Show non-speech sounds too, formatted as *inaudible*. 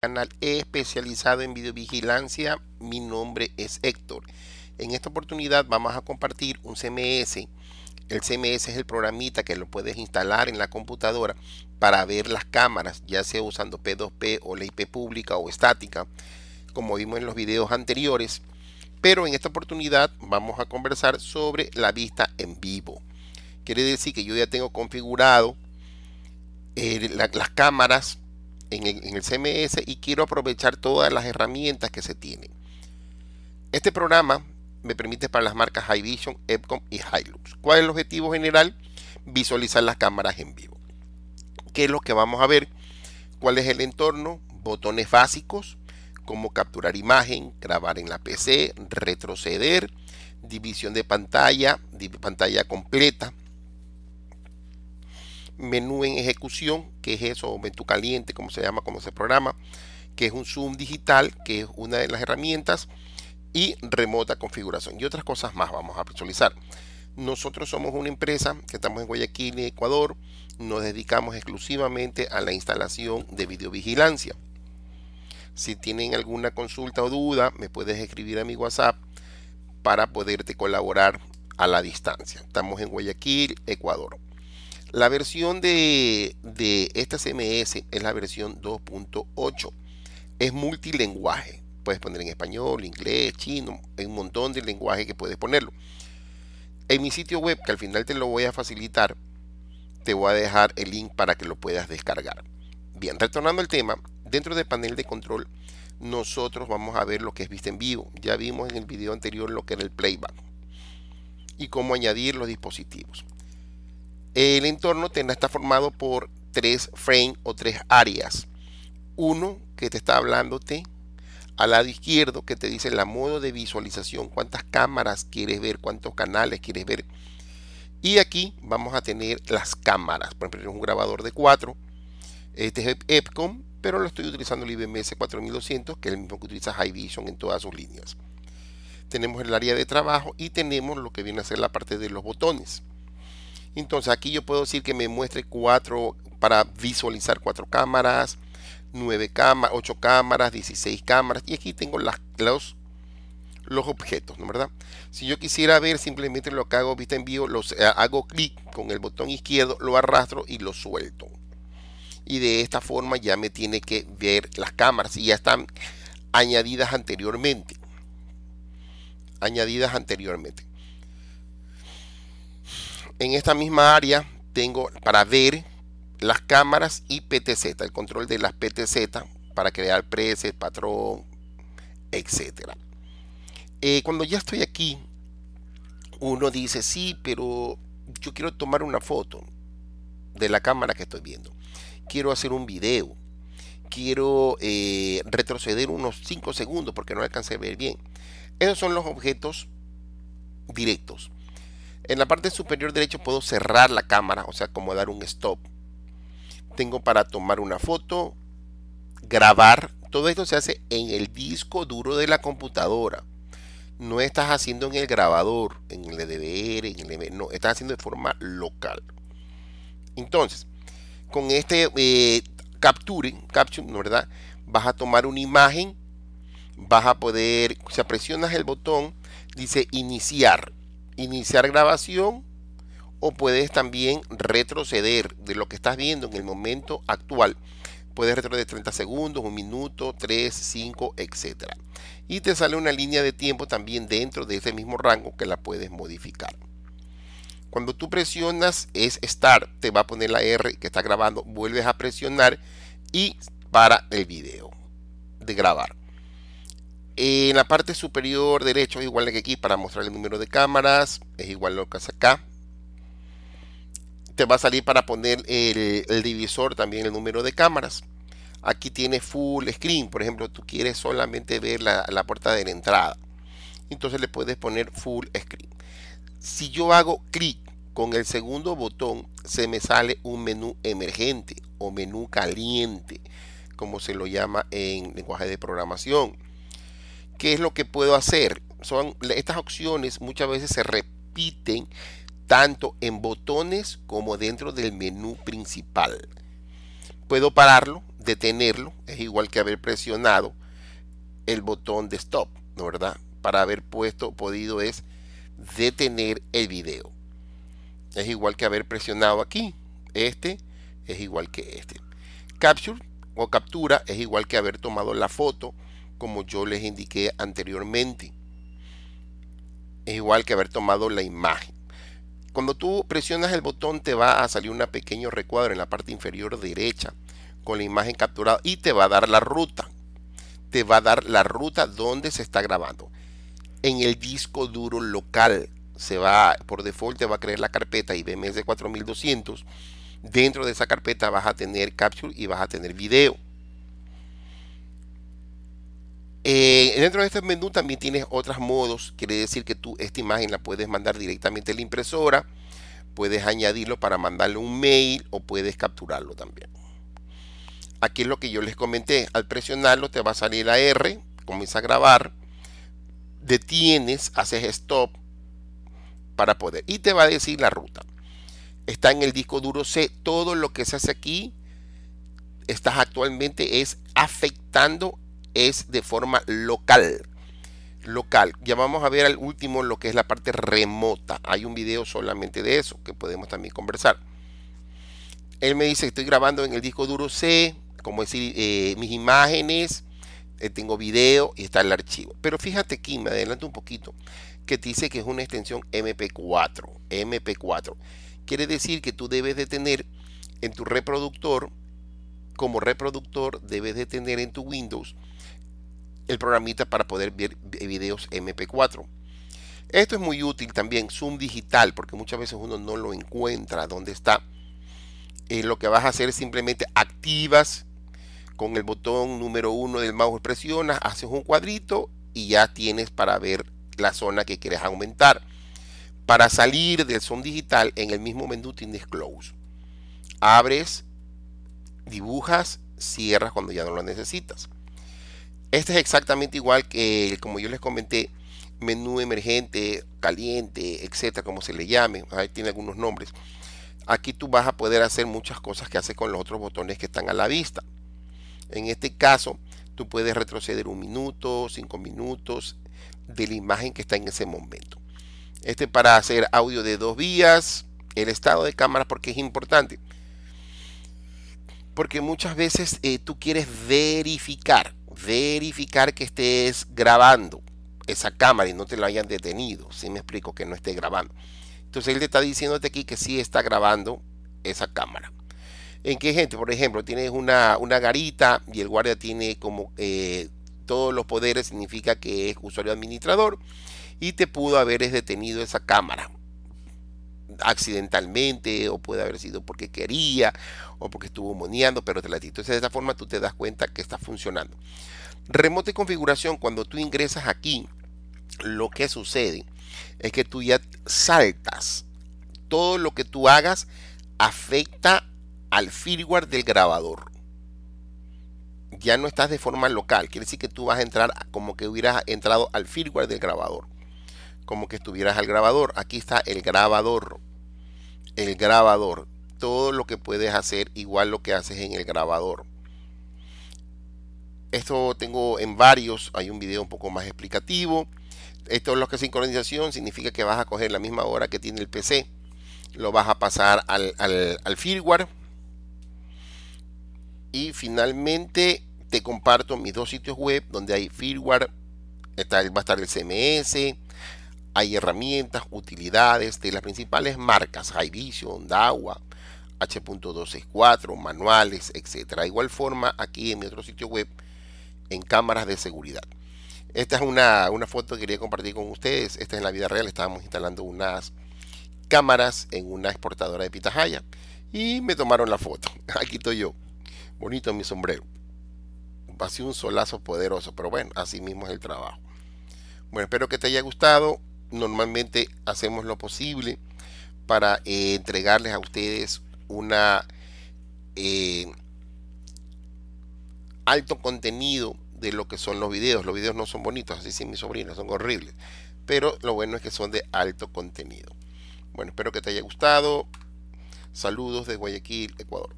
canal especializado en videovigilancia. Mi nombre es Héctor. En esta oportunidad vamos a compartir un CMS. El CMS es el programita que lo puedes instalar en la computadora para ver las cámaras, ya sea usando P2P o la IP pública o estática, como vimos en los videos anteriores. Pero en esta oportunidad vamos a conversar sobre la vista en vivo. Quiere decir que yo ya tengo configurado eh, las cámaras en el, CMS y quiero aprovechar todas las herramientas que se tienen. Este programa me permite para las marcas High Vision, Epcom y Hilux. ¿Cuál es el objetivo general? Visualizar las cámaras en vivo. ¿Qué es lo que vamos a ver? ¿Cuál es el entorno? Botones básicos, como capturar imagen, grabar en la PC, retroceder, división de pantalla, pantalla completa, menú en ejecución, que es eso, o menú caliente, como se llama, como se programa, que es un Zoom digital, que es una de las herramientas, y remota configuración y otras cosas más vamos a visualizar. Nosotros somos una empresa que estamos en Guayaquil, Ecuador, nos dedicamos exclusivamente a la instalación de videovigilancia. Si tienen alguna consulta o duda, me puedes escribir a mi WhatsApp para poderte colaborar a la distancia. Estamos en Guayaquil, Ecuador. La versión de, esta CMS es la versión 2.8. Es multilenguaje. Puedes poner en español, inglés, chino. Hay un montón de lenguaje que puedes ponerlo. En mi sitio web, que al final te lo voy a facilitar, te voy a dejar el link para que lo puedas descargar. Bien, retornando al tema, dentro del panel de control nosotros vamos a ver lo que es vista en vivo. Ya vimos en el video anterior lo que era el playback y cómo añadir los dispositivos. El entorno tendrá está formado por tres frames o tres áreas. Uno que te está hablándote al lado izquierdo que te dice la modo de visualización, cuántas cámaras quieres ver, cuántos canales quieres ver. Y aquí vamos a tener las cámaras. Por ejemplo, es un grabador de 4. Este es Epcom, pero lo estoy utilizando el IBMS 4200, que es el mismo que utiliza High Vision en todas sus líneas. Tenemos el área de trabajo y tenemos lo que viene a ser la parte de los botones. Entonces aquí yo puedo decir que me muestre cuatro para visualizar cuatro cámaras, nueve cámaras, ocho cámaras, 16 cámaras y aquí tengo las, los, los objetos, ¿no verdad? Si yo quisiera ver simplemente lo que hago, vista en vivo, los, eh, hago clic con el botón izquierdo, lo arrastro y lo suelto. Y de esta forma ya me tiene que ver las cámaras y ya están añadidas anteriormente. Añadidas anteriormente. En esta misma área tengo para ver las cámaras y PTZ, el control de las PTZ para crear preces, patrón, etc. Eh, cuando ya estoy aquí, uno dice, sí, pero yo quiero tomar una foto de la cámara que estoy viendo. Quiero hacer un video. Quiero eh, retroceder unos 5 segundos porque no alcancé a ver bien. Esos son los objetos directos. En la parte superior derecha puedo cerrar la cámara, o sea, como dar un stop. Tengo para tomar una foto, grabar. Todo esto se hace en el disco duro de la computadora. No estás haciendo en el grabador, en el ddr en el no, estás haciendo de forma local. Entonces, con este eh, capture, capture, ¿no verdad? Vas a tomar una imagen, vas a poder, o sea, presionas el botón, dice iniciar iniciar grabación o puedes también retroceder de lo que estás viendo en el momento actual. Puedes retroceder 30 segundos, un minuto, 3, 5, etc. Y te sale una línea de tiempo también dentro de ese mismo rango que la puedes modificar. Cuando tú presionas es Start, te va a poner la R que está grabando, vuelves a presionar y para el video de grabar. En la parte superior derecha igual que aquí para mostrar el número de cámaras. Es igual lo que hace acá. Te va a salir para poner el, divisor también el número de cámaras. Aquí tiene full screen. Por ejemplo, tú quieres solamente ver la, la puerta de la entrada. Entonces le puedes poner full screen. Si yo hago clic con el segundo botón, se me sale un menú emergente o menú caliente, como se lo llama en lenguaje de programación ¿Qué es lo que puedo hacer? Son, estas opciones muchas veces se repiten tanto en botones como dentro del menú principal. Puedo pararlo, detenerlo, es igual que haber presionado el botón de stop, ¿no verdad? Para haber puesto, podido es detener el video. Es igual que haber presionado aquí. Este es igual que este. Capture o captura es igual que haber tomado la foto como yo les indiqué anteriormente. Es igual que haber tomado la imagen. Cuando tú presionas el botón te va a salir un pequeño recuadro en la parte inferior derecha con la imagen capturada y te va a dar la ruta. Te va a dar la ruta donde se está grabando. En el disco duro local se va por default te va a crear la carpeta de 4200. Dentro de esa carpeta vas a tener capture y vas a tener video eh, dentro de este menú también tienes otros modos, quiere decir que tú esta imagen la puedes mandar directamente a la impresora, puedes añadirlo para mandarle un mail o puedes capturarlo también. Aquí es lo que yo les comenté, al presionarlo te va a salir la R, comienza a grabar, detienes, haces stop para poder y te va a decir la ruta. Está en el disco duro C, todo lo que se hace aquí estás actualmente es afectando es de forma local. Local. Ya vamos a ver al último lo que es la parte remota. Hay un vídeo solamente de eso que podemos también conversar. Él me dice que estoy grabando en el disco duro C, como decir, eh, mis imágenes, eh, tengo video y está el archivo. Pero fíjate aquí, me adelanto un poquito, que dice que es una extensión MP4. MP4. Quiere decir que tú debes de tener en tu reproductor, como reproductor, debes de tener en tu Windows el programita para poder ver videos MP4. Esto es muy útil también, Zoom digital, porque muchas veces uno no lo encuentra dónde está. Eh, lo que vas a hacer es simplemente activas con el botón número uno del mouse, presionas, haces un cuadrito y ya tienes para ver la zona que quieres aumentar. Para salir del Zoom digital, en el mismo menú tienes Close. Abres, dibujas, cierras cuando ya no lo necesitas. Este es exactamente igual que, como yo les comenté, menú emergente, caliente, etcétera, como se le llame. Ahí tiene algunos nombres. Aquí tú vas a poder hacer muchas cosas que hace con los otros botones que están a la vista. En este caso, tú puedes retroceder un minuto, cinco minutos de la imagen que está en ese momento. Este para hacer audio de dos vías, el estado de cámara, porque es importante. Porque muchas veces eh, tú quieres verificar verificar que estés grabando esa cámara y no te la hayan detenido. Si me explico, que no esté grabando. Entonces él te está diciéndote aquí que sí está grabando esa cámara. ¿En qué gente? Por ejemplo, tienes una, una garita y el guardia tiene como eh, todos los poderes, significa que es usuario administrador y te pudo haber detenido esa cámara accidentalmente o puede haber sido porque quería o porque estuvo moneando, pero te la tito. de esa forma tú te das cuenta que está funcionando. Remote configuración, cuando tú ingresas aquí, lo que sucede es que tú ya saltas. Todo lo que tú hagas afecta al firmware del grabador. Ya no estás de forma local, quiere decir que tú vas a entrar como que hubieras entrado al firmware del grabador como que estuvieras al grabador. Aquí está el grabador el grabador. Todo lo que puedes hacer igual lo que haces en el grabador. Esto tengo en varios, hay un video un poco más explicativo. Esto es lo que sincronización, significa que vas a coger la misma hora que tiene el PC, lo vas a pasar al, al, firmware. Y finalmente te comparto mis dos sitios web donde hay firmware, está, va a estar el CMS, hay herramientas, utilidades de las principales marcas, High Vision, Dawa, H.264, manuales, etc. igual forma, aquí en mi otro sitio web, en cámaras de seguridad. Esta es una, foto que quería compartir con ustedes. Esta es en la vida real. Estábamos instalando unas cámaras en una exportadora de pitahaya. Y me tomaron la foto. *laughs* Aquí estoy yo. Bonito mi sombrero. ser un solazo poderoso. Pero bueno, así mismo es el trabajo. Bueno, espero que te haya gustado normalmente hacemos lo posible para eh, entregarles a ustedes una eh, alto contenido de lo que son los videos. Los videos no son bonitos, así sin mis sobrinos, son horribles. Pero lo bueno es que son de alto contenido. Bueno, espero que te haya gustado. Saludos de Guayaquil, Ecuador.